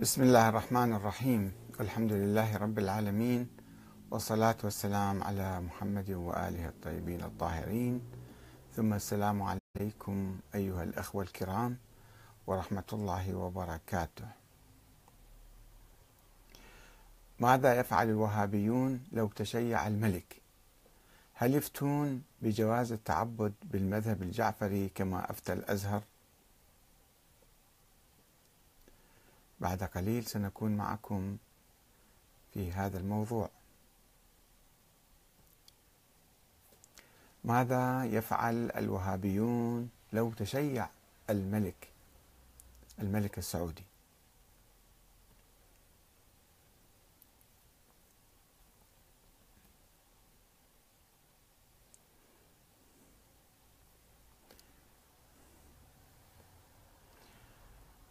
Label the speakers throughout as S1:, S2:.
S1: بسم الله الرحمن الرحيم الحمد لله رب العالمين والصلاة والسلام على محمد وآله الطيبين الطاهرين ثم السلام عليكم أيها الأخوة الكرام ورحمة الله وبركاته ماذا يفعل الوهابيون لو تشيع الملك هل يفتون بجواز التعبد بالمذهب الجعفري كما أفتى الأزهر بعد قليل سنكون معكم في هذا الموضوع ماذا يفعل الوهابيون لو تشيع الملك الملك السعودي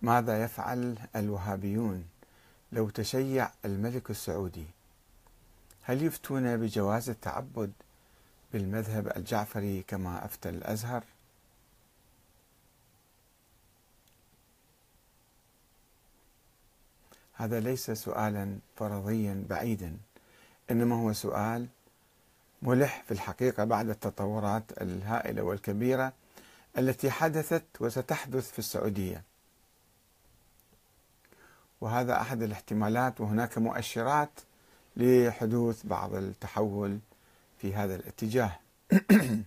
S1: ماذا يفعل الوهابيون لو تشيع الملك السعودي هل يفتون بجواز التعبد بالمذهب الجعفري كما افتى الازهر هذا ليس سؤالا فرضيا بعيدا انما هو سؤال ملح في الحقيقه بعد التطورات الهائله والكبيره التي حدثت وستحدث في السعوديه وهذا أحد الاحتمالات وهناك مؤشرات لحدوث بعض التحول في هذا الاتجاه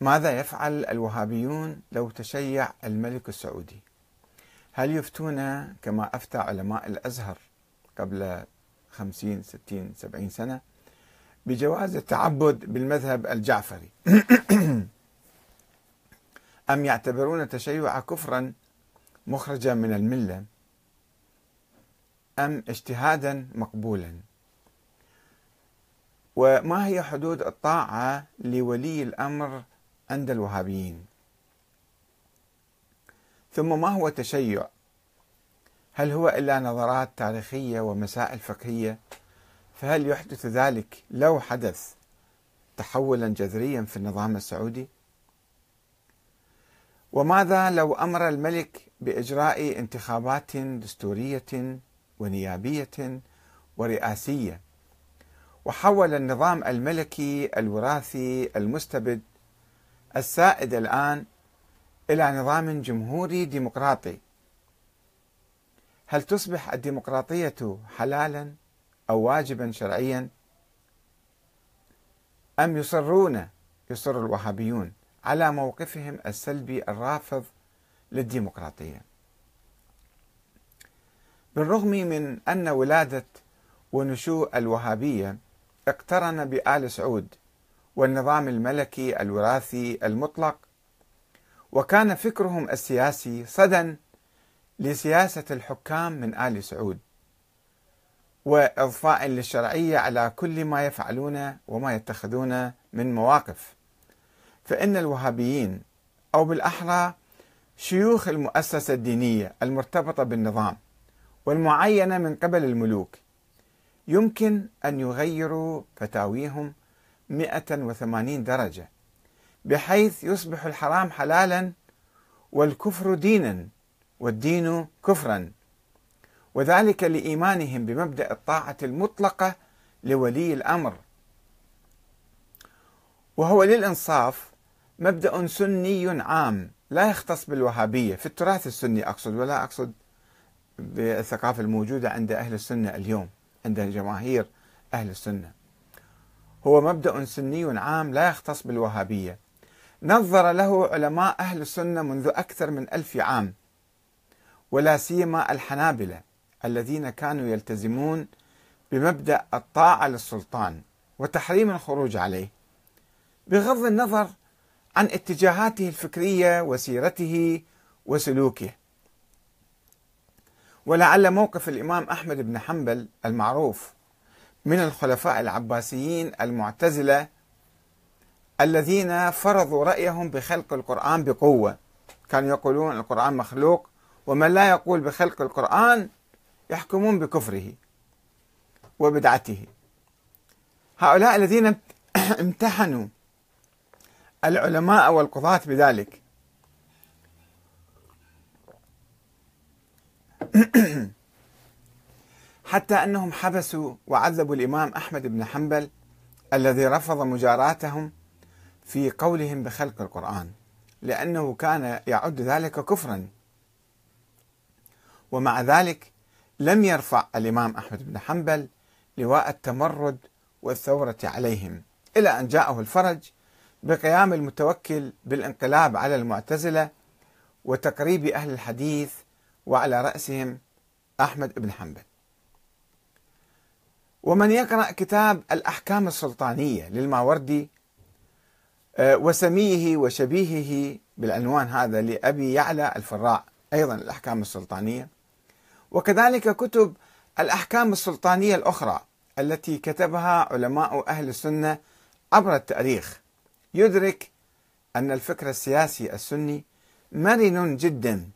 S1: ماذا يفعل الوهابيون لو تشيع الملك السعودي هل يفتون كما أفتى علماء الأزهر قبل خمسين ستين سبعين سنة بجواز التعبد بالمذهب الجعفري أم يعتبرون التشيع كفرا مخرجا من الملة أم اجتهادا مقبولا وما هي حدود الطاعة لولي الأمر عند الوهابيين ثم ما هو التشيع هل هو إلا نظرات تاريخية ومسائل فقهية فهل يحدث ذلك لو حدث تحولا جذريا في النظام السعودي وماذا لو امر الملك باجراء انتخابات دستوريه ونيابيه ورئاسيه وحول النظام الملكي الوراثي المستبد السائد الان الى نظام جمهوري ديمقراطي هل تصبح الديمقراطيه حلالا او واجبا شرعيا ام يصرون يصر الوهابيون على موقفهم السلبي الرافض للديمقراطيه. بالرغم من ان ولاده ونشوء الوهابيه اقترن بآل سعود والنظام الملكي الوراثي المطلق وكان فكرهم السياسي صدى لسياسة الحكام من آل سعود وإضفاء للشرعية على كل ما يفعلون وما يتخذون من مواقف فإن الوهابيين أو بالأحرى شيوخ المؤسسة الدينية المرتبطة بالنظام والمعينة من قبل الملوك يمكن أن يغيروا فتاويهم 180 درجة بحيث يصبح الحرام حلالا والكفر دينا والدين كفرا وذلك لإيمانهم بمبدأ الطاعة المطلقة لولي الأمر وهو للإنصاف مبدأ سني عام لا يختص بالوهابية في التراث السني أقصد ولا أقصد بالثقافة الموجودة عند أهل السنة اليوم عند جماهير أهل السنة هو مبدأ سني عام لا يختص بالوهابية نظر له علماء أهل السنة منذ أكثر من ألف عام ولا سيما الحنابلة الذين كانوا يلتزمون بمبدأ الطاعة للسلطان وتحريم الخروج عليه بغض النظر عن اتجاهاته الفكريه وسيرته وسلوكه. ولعل موقف الامام احمد بن حنبل المعروف من الخلفاء العباسيين المعتزله الذين فرضوا رايهم بخلق القران بقوه. كانوا يقولون القران مخلوق ومن لا يقول بخلق القران يحكمون بكفره وبدعته. هؤلاء الذين امتحنوا العلماء والقضاة بذلك حتى أنهم حبسوا وعذبوا الإمام أحمد بن حنبل الذي رفض مجاراتهم في قولهم بخلق القرآن لأنه كان يعد ذلك كفرا ومع ذلك لم يرفع الإمام أحمد بن حنبل لواء التمرد والثورة عليهم إلى أن جاءه الفرج بقيام المتوكل بالانقلاب على المعتزلة وتقريب أهل الحديث وعلى رأسهم أحمد بن حنبل ومن يقرأ كتاب الأحكام السلطانية للماوردي آه، وسميه وشبيهه بالعنوان هذا لأبي يعلى الفراع أيضا الأحكام السلطانية وكذلك كتب الأحكام السلطانية الأخرى التي كتبها علماء أهل السنة عبر التاريخ يدرك أن الفكر السياسي السني مرن جدا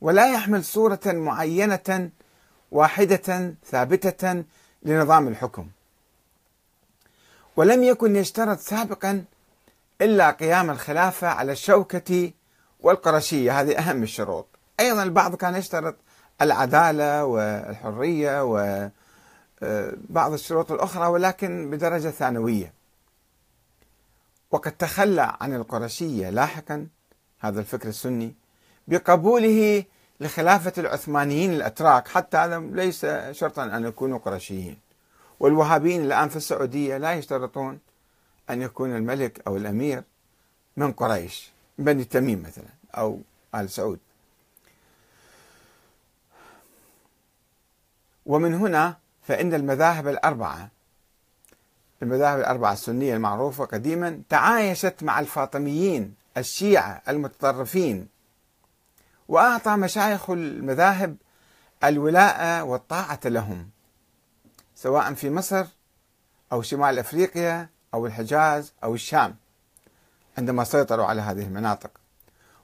S1: ولا يحمل صورة معينة واحدة ثابتة لنظام الحكم ولم يكن يشترط سابقا إلا قيام الخلافة على الشوكة والقرشية هذه أهم الشروط أيضا البعض كان يشترط العدالة والحرية وبعض آه، الشروط الأخرى ولكن بدرجة ثانوية وقد تخلى عن القرشية لاحقا هذا الفكر السني بقبوله لخلافة العثمانيين الأتراك حتى هذا ليس شرطا أن يكونوا قرشيين والوهابيين الآن في السعودية لا يشترطون أن يكون الملك أو الأمير من قريش بني تميم مثلا أو آل سعود ومن هنا فإن المذاهب الأربعة المذاهب الأربعة السنية المعروفة قديما تعايشت مع الفاطميين الشيعة المتطرفين وأعطى مشايخ المذاهب الولاء والطاعة لهم سواء في مصر أو شمال أفريقيا أو الحجاز أو الشام عندما سيطروا على هذه المناطق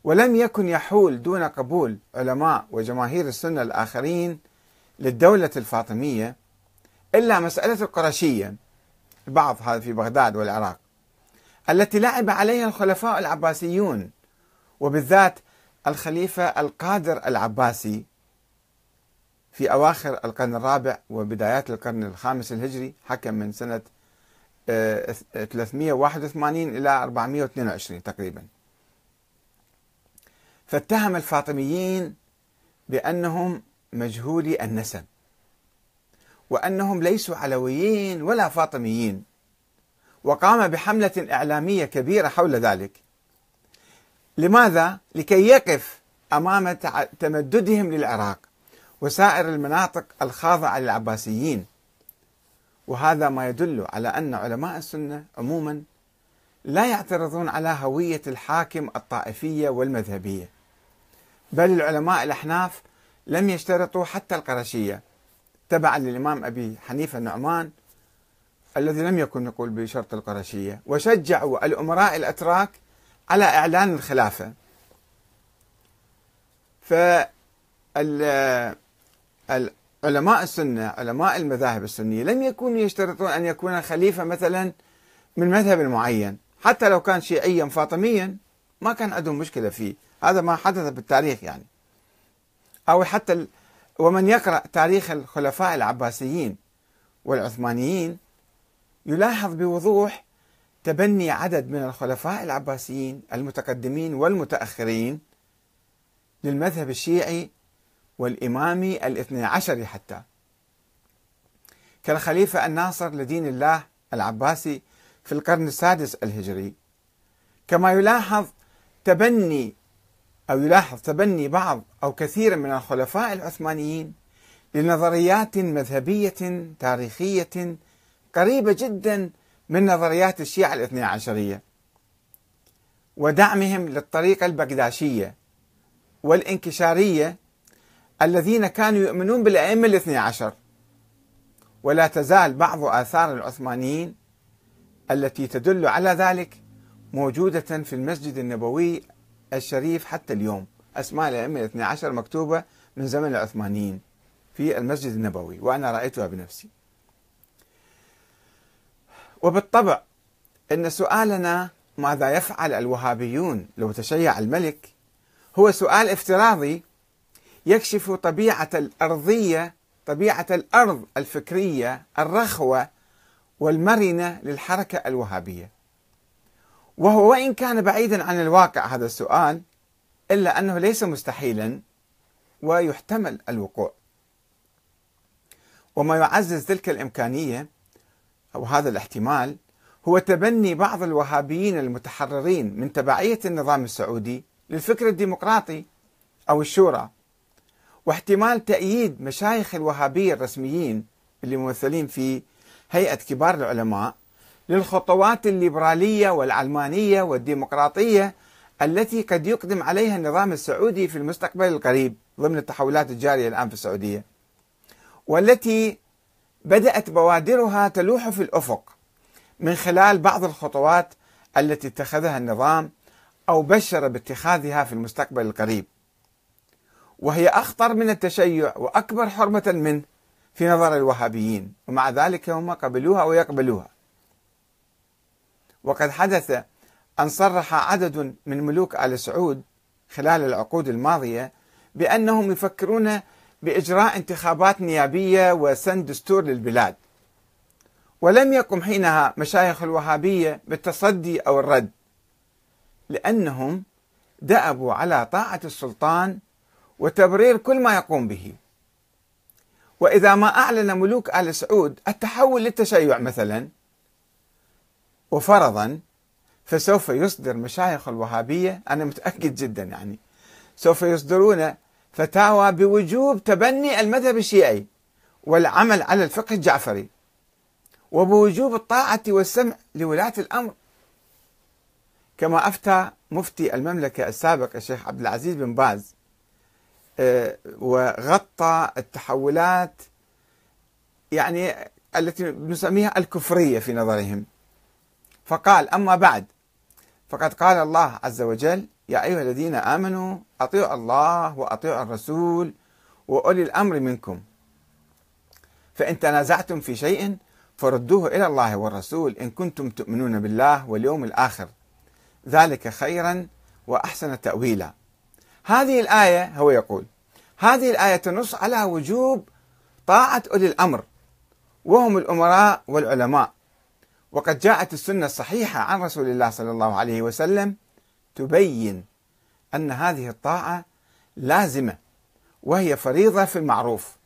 S1: ولم يكن يحول دون قبول علماء وجماهير السنة الآخرين للدولة الفاطمية إلا مسألة القرشية البعض هذا في بغداد والعراق التي لعب عليها الخلفاء العباسيون وبالذات الخليفة القادر العباسي في أواخر القرن الرابع وبدايات القرن الخامس الهجري حكم من سنة 381 آه، إلى 422 تقريبا فاتهم الفاطميين بأنهم مجهولي النسب وأنهم ليسوا علويين ولا فاطميين وقام بحملة إعلامية كبيرة حول ذلك لماذا؟ لكي يقف أمام تمددهم للعراق وسائر المناطق الخاضعة للعباسيين وهذا ما يدل على أن علماء السنة عموما لا يعترضون على هوية الحاكم الطائفية والمذهبية بل العلماء الأحناف لم يشترطوا حتى القرشية تبعا للإمام أبي حنيفة النعمان الذي لم يكن يقول بشرط القرشية وشجعوا الأمراء الأتراك على إعلان الخلافة ف علماء السنة علماء المذاهب السنية لم يكونوا يشترطون أن يكون خليفة مثلا من مذهب معين حتى لو كان شيعيا فاطميا ما كان عندهم مشكلة فيه هذا ما حدث بالتاريخ يعني أو حتى ومن يقرأ تاريخ الخلفاء العباسيين والعثمانيين يلاحظ بوضوح تبني عدد من الخلفاء العباسيين المتقدمين والمتأخرين للمذهب الشيعي والإمامي الاثني عشري حتى كالخليفة الناصر لدين الله العباسي في القرن السادس الهجري كما يلاحظ تبني أو يلاحظ تبني بعض أو كثير من الخلفاء العثمانيين لنظريات مذهبية تاريخية قريبة جدا من نظريات الشيعة الاثني عشرية ودعمهم للطريقة البغداشية والانكشارية الذين كانوا يؤمنون بالأئمة الاثني عشر ولا تزال بعض آثار العثمانيين التي تدل على ذلك موجودة في المسجد النبوي الشريف حتى اليوم أسماء الأئمة الاثنى عشر مكتوبة من زمن العثمانيين في المسجد النبوي وأنا رأيتها بنفسي وبالطبع أن سؤالنا ماذا يفعل الوهابيون لو تشيع الملك هو سؤال افتراضي يكشف طبيعة الأرضية طبيعة الأرض الفكرية الرخوة والمرنة للحركة الوهابية وهو وإن كان بعيدا عن الواقع هذا السؤال إلا أنه ليس مستحيلا ويحتمل الوقوع وما يعزز تلك الإمكانية أو هذا الاحتمال هو تبني بعض الوهابيين المتحررين من تبعية النظام السعودي للفكر الديمقراطي أو الشورى واحتمال تأييد مشايخ الوهابية الرسميين اللي ممثلين في هيئة كبار العلماء للخطوات الليبرالية والعلمانية والديمقراطية التي قد يقدم عليها النظام السعودي في المستقبل القريب ضمن التحولات الجارية الآن في السعودية والتي بدأت بوادرها تلوح في الأفق من خلال بعض الخطوات التي اتخذها النظام أو بشر باتخاذها في المستقبل القريب وهي أخطر من التشيع وأكبر حرمة منه في نظر الوهابيين ومع ذلك هم قبلوها ويقبلوها وقد حدث أن صرح عدد من ملوك آل سعود خلال العقود الماضية بأنهم يفكرون بإجراء انتخابات نيابية وسن دستور للبلاد ولم يقم حينها مشايخ الوهابية بالتصدي أو الرد لأنهم دأبوا على طاعة السلطان وتبرير كل ما يقوم به وإذا ما أعلن ملوك آل سعود التحول للتشيع مثلاً وفرضا فسوف يصدر مشايخ الوهابية أنا متأكد جدا يعني سوف يصدرون فتاوى بوجوب تبني المذهب الشيعي والعمل على الفقه الجعفري وبوجوب الطاعة والسمع لولاة الأمر كما أفتى مفتي المملكة السابق الشيخ عبد العزيز بن باز آه، وغطى التحولات يعني التي نسميها الكفرية في نظرهم فقال أما بعد فقد قال الله عز وجل يا أيها الذين آمنوا أطيعوا الله وأطيعوا الرسول وأولي الأمر منكم فإن تنازعتم في شيء فردوه إلى الله والرسول إن كنتم تؤمنون بالله واليوم الآخر ذلك خيرا وأحسن تأويلا هذه الآية هو يقول هذه الآية تنص على وجوب طاعة أولي الأمر وهم الأمراء والعلماء وقد جاءت السنة الصحيحة عن رسول الله صلى الله عليه وسلم تبين أن هذه الطاعة لازمة وهي فريضة في المعروف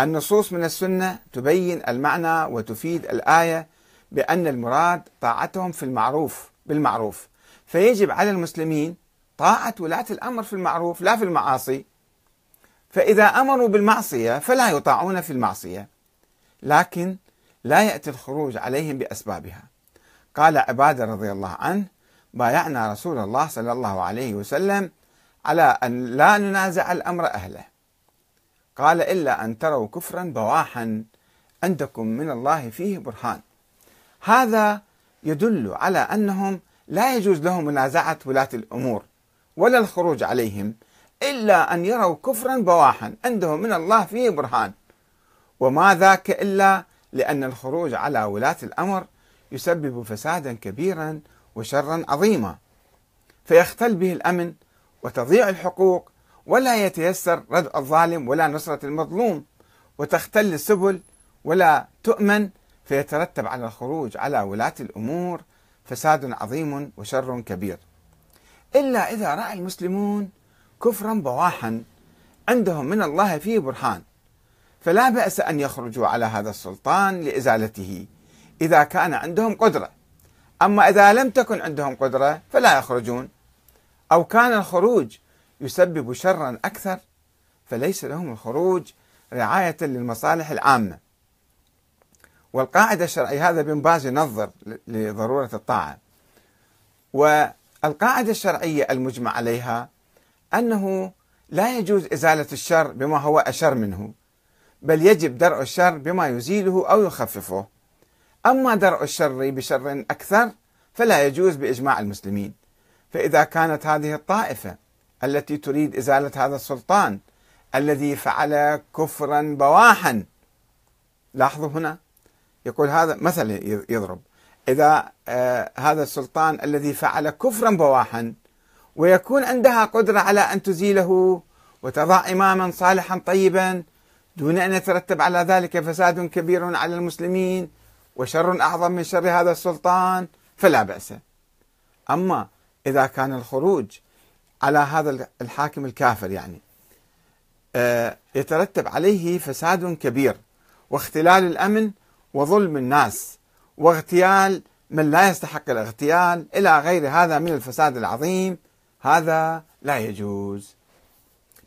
S1: النصوص من السنة تبين المعنى وتفيد الآية بأن المراد طاعتهم في المعروف بالمعروف فيجب على المسلمين طاعة ولاة الأمر في المعروف لا في المعاصي فإذا أمروا بالمعصية فلا يطاعون في المعصية لكن لا يأتي الخروج عليهم بأسبابها قال عبادة رضي الله عنه بايعنا رسول الله صلى الله عليه وسلم على أن لا ننازع الأمر أهله قال إلا أن تروا كفرا بواحا عندكم من الله فيه برهان هذا يدل على أنهم لا يجوز لهم منازعة ولاة الأمور ولا الخروج عليهم إلا أن يروا كفرا بواحا عندهم من الله فيه برهان وما ذاك إلا لأن الخروج على ولاة الأمر يسبب فسادا كبيرا وشرا عظيما فيختل به الأمن وتضيع الحقوق ولا يتيسر ردع الظالم ولا نصرة المظلوم وتختل السبل ولا تؤمن فيترتب على الخروج على ولاة الأمور فساد عظيم وشر كبير إلا إذا رأى المسلمون كفرا بواحا عندهم من الله فيه برهان فلا بأس أن يخرجوا على هذا السلطان لإزالته إذا كان عندهم قدرة أما إذا لم تكن عندهم قدرة فلا يخرجون أو كان الخروج يسبب شرا أكثر فليس لهم الخروج رعاية للمصالح العامة والقاعدة الشرعية هذا بن باز ينظر لضرورة الطاعة والقاعدة الشرعية المجمع عليها أنه لا يجوز إزالة الشر بما هو أشر منه بل يجب درء الشر بما يزيله أو يخففه أما درء الشر بشر أكثر فلا يجوز بإجماع المسلمين فإذا كانت هذه الطائفة التي تريد إزالة هذا السلطان الذي فعل كفرا بواحا لاحظوا هنا يقول هذا مثلا يضرب إذا آه هذا السلطان الذي فعل كفرا بواحا ويكون عندها قدرة على أن تزيله وتضع إماما صالحا طيبا دون أن يترتب على ذلك فساد كبير على المسلمين وشر أعظم من شر هذا السلطان فلا بأس أما إذا كان الخروج على هذا الحاكم الكافر يعني آه، يترتب عليه فساد كبير واختلال الأمن وظلم الناس واغتيال من لا يستحق الاغتيال إلى غير هذا من الفساد العظيم هذا لا يجوز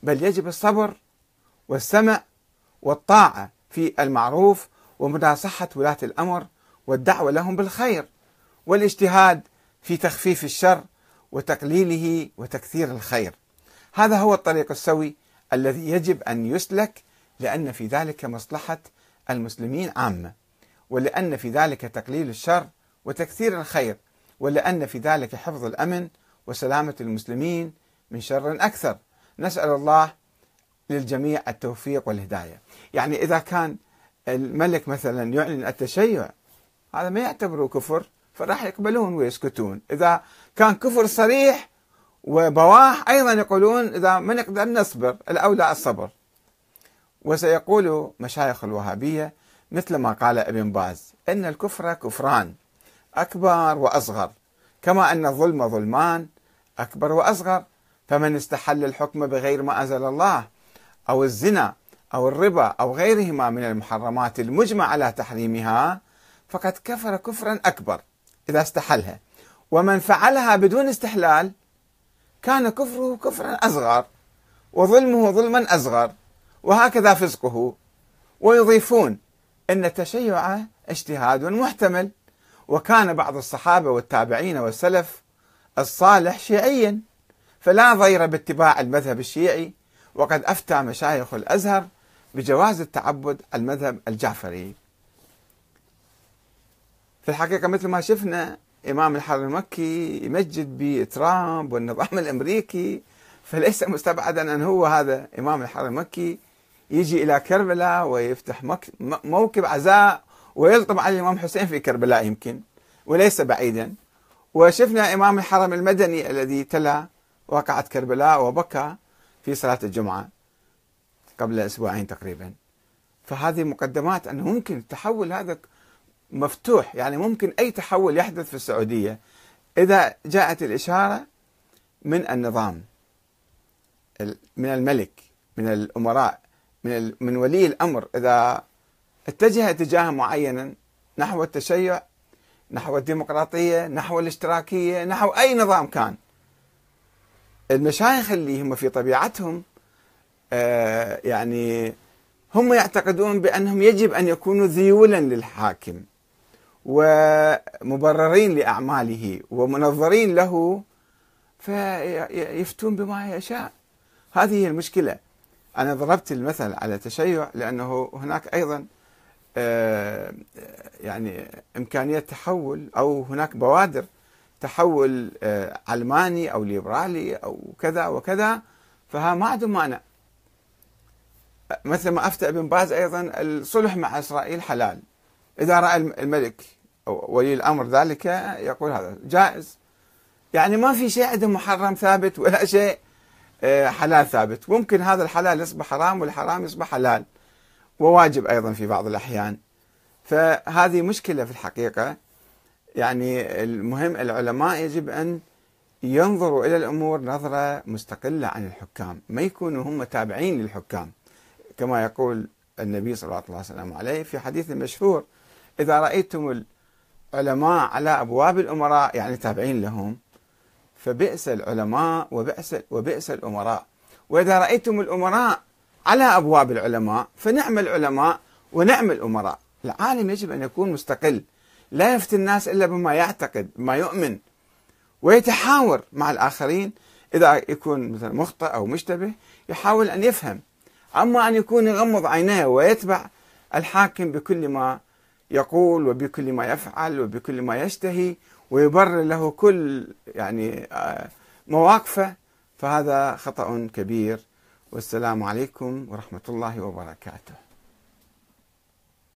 S1: بل يجب الصبر والسمع والطاعة في المعروف ومناصحة ولاة الأمر والدعوة لهم بالخير والاجتهاد في تخفيف الشر وتقليله وتكثير الخير هذا هو الطريق السوي الذي يجب أن يسلك لأن في ذلك مصلحة المسلمين عامة ولأن في ذلك تقليل الشر وتكثير الخير ولأن في ذلك حفظ الأمن وسلامة المسلمين من شر أكثر نسأل الله للجميع التوفيق والهداية يعني إذا كان الملك مثلا يعلن التشيع هذا ما يعتبره كفر فراح يقبلون ويسكتون إذا كان كفر صريح وبواح أيضا يقولون إذا ما نقدر نصبر الأولى الصبر وسيقول مشايخ الوهابية مثل ما قال ابن باز أن الكفر كفران أكبر وأصغر كما أن الظلم ظلمان أكبر وأصغر فمن استحل الحكم بغير ما أنزل الله أو الزنا أو الربا أو غيرهما من المحرمات المجمع على تحريمها فقد كفر كفرا أكبر إذا استحلها ومن فعلها بدون استحلال كان كفره كفرا أصغر وظلمه ظلما أصغر وهكذا فسقه ويضيفون أن التشيع اجتهاد محتمل وكان بعض الصحابة والتابعين والسلف الصالح شيعيا فلا ضير باتباع المذهب الشيعي وقد أفتى مشايخ الأزهر بجواز التعبد المذهب الجعفري في الحقيقة مثل ما شفنا إمام الحرم المكي يمجد بترامب والنظام الأمريكي فليس مستبعدا أن هو هذا إمام الحرم المكي يجي إلى كربلاء ويفتح موكب عزاء ويلطم على الإمام حسين في كربلاء يمكن وليس بعيدا وشفنا إمام الحرم المدني الذي تلا واقعة كربلاء وبكى في صلاة الجمعة قبل أسبوعين تقريبا فهذه مقدمات أنه ممكن التحول هذا مفتوح يعني ممكن أي تحول يحدث في السعودية إذا جاءت الإشارة من النظام من الملك من الأمراء من من ولي الأمر إذا اتجه اتجاها معينا نحو التشيع نحو الديمقراطية نحو الاشتراكية نحو أي نظام كان المشايخ اللي هم في طبيعتهم آه، يعني هم يعتقدون بأنهم يجب أن يكونوا ذيولا للحاكم ومبررين لأعماله ومنظرين له فيفتون بما يشاء هذه هي المشكلة أنا ضربت المثل على تشيع لأنه هناك أيضا آه، يعني إمكانية تحول أو هناك بوادر تحول علماني آه، او ليبرالي او كذا وكذا فها ما عندهم مانع مثل ما افتى ابن باز ايضا الصلح مع اسرائيل حلال اذا راى الملك او ولي الامر ذلك يقول هذا جائز يعني ما في شيء عندهم محرم ثابت ولا شيء آه، حلال ثابت ممكن هذا الحلال يصبح حرام والحرام يصبح حلال وواجب ايضا في بعض الاحيان فهذه مشكله في الحقيقه يعني المهم العلماء يجب أن ينظروا إلى الأمور نظرة مستقلة عن الحكام ما يكونوا هم تابعين للحكام كما يقول النبي صلى الله عليه وسلم عليه في حديث مشهور إذا رأيتم العلماء على أبواب الأمراء يعني تابعين لهم فبئس العلماء وبئس وبئس الأمراء وإذا رأيتم الأمراء على أبواب العلماء فنعم العلماء ونعم الأمراء العالم يجب أن يكون مستقل لا يفتي الناس إلا بما يعتقد بما يؤمن ويتحاور مع الآخرين إذا يكون مثلا مخطئ أو مشتبه يحاول أن يفهم أما أن يكون يغمض عينيه ويتبع الحاكم بكل ما يقول وبكل ما يفعل وبكل ما يشتهي ويبرر له كل يعني آه، مواقفه فهذا خطأ كبير والسلام عليكم ورحمة الله وبركاته